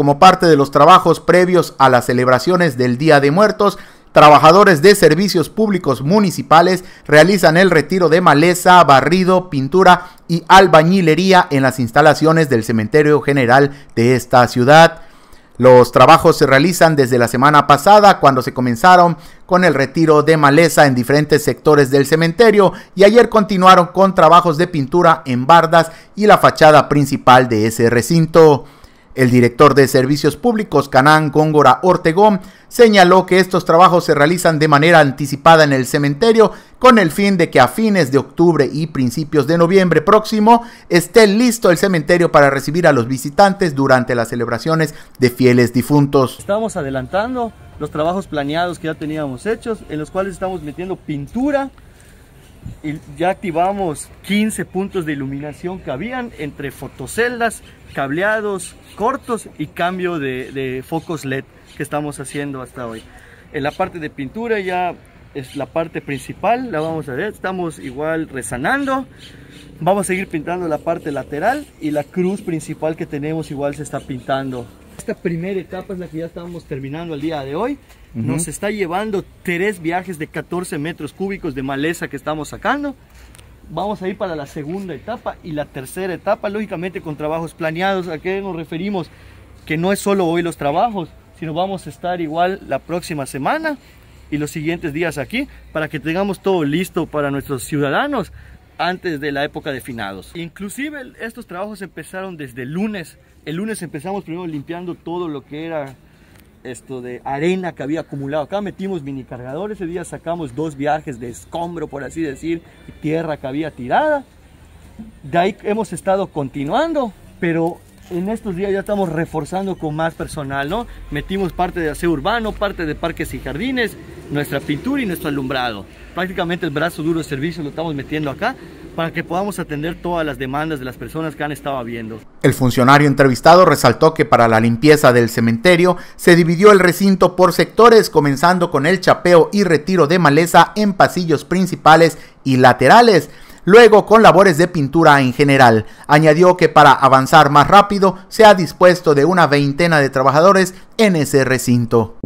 Como parte de los trabajos previos a las celebraciones del Día de Muertos, Trabajadores de servicios públicos municipales realizan el retiro de maleza, barrido, pintura y albañilería en las instalaciones del cementerio general de esta ciudad. Los trabajos se realizan desde la semana pasada cuando se comenzaron con el retiro de maleza en diferentes sectores del cementerio y ayer continuaron con trabajos de pintura en bardas y la fachada principal de ese recinto. El director de Servicios Públicos, Canán Góngora Ortegón, señaló que estos trabajos se realizan de manera anticipada en el cementerio con el fin de que a fines de octubre y principios de noviembre próximo esté listo el cementerio para recibir a los visitantes durante las celebraciones de fieles difuntos. Estamos adelantando los trabajos planeados que ya teníamos hechos, en los cuales estamos metiendo pintura y ya activamos 15 puntos de iluminación que habían entre fotoceldas, cableados cortos y cambio de, focos LED que estamos haciendo hasta hoy. En la parte de pintura ya es la parte principal, la vamos a ver, estamos igual resanando. Vamos a seguir pintando la parte lateral y la cruz principal que tenemos igual se está pintando esta primera etapa es la que ya estamos terminando el día de hoy. Nos está llevando tres viajes de 14 metros cúbicos de maleza que estamos sacando. Vamos a ir para la segunda etapa y la tercera etapa, lógicamente con trabajos planeados. ¿A qué nos referimos? Que no es solo hoy los trabajos, sino vamos a estar igual la próxima semana y los siguientes días aquí para que tengamos todo listo para nuestros ciudadanos antes de la época de finados. Inclusive estos trabajos empezaron desde el lunes. El lunes empezamos primero limpiando todo lo que era esto de arena que había acumulado. Acá metimos mini cargadores, ese día sacamos dos viajes de escombro, por así decir, tierra que había tirada. De ahí hemos estado continuando, pero en estos días ya estamos reforzando con más personal, ¿no? Metimos parte de aseo urbano, parte de parques y jardines, nuestra pintura y nuestro alumbrado. Prácticamente el brazo duro de servicio lo estamos metiendo acá para que podamos atender todas las demandas de las personas que han estado viendo. El funcionario entrevistado resaltó que para la limpieza del cementerio se dividió el recinto por sectores, comenzando con el chapeo y retiro de maleza en pasillos principales y laterales luego con labores de pintura en general. Añadió que para avanzar más rápido se ha dispuesto de una veintena de trabajadores en ese recinto.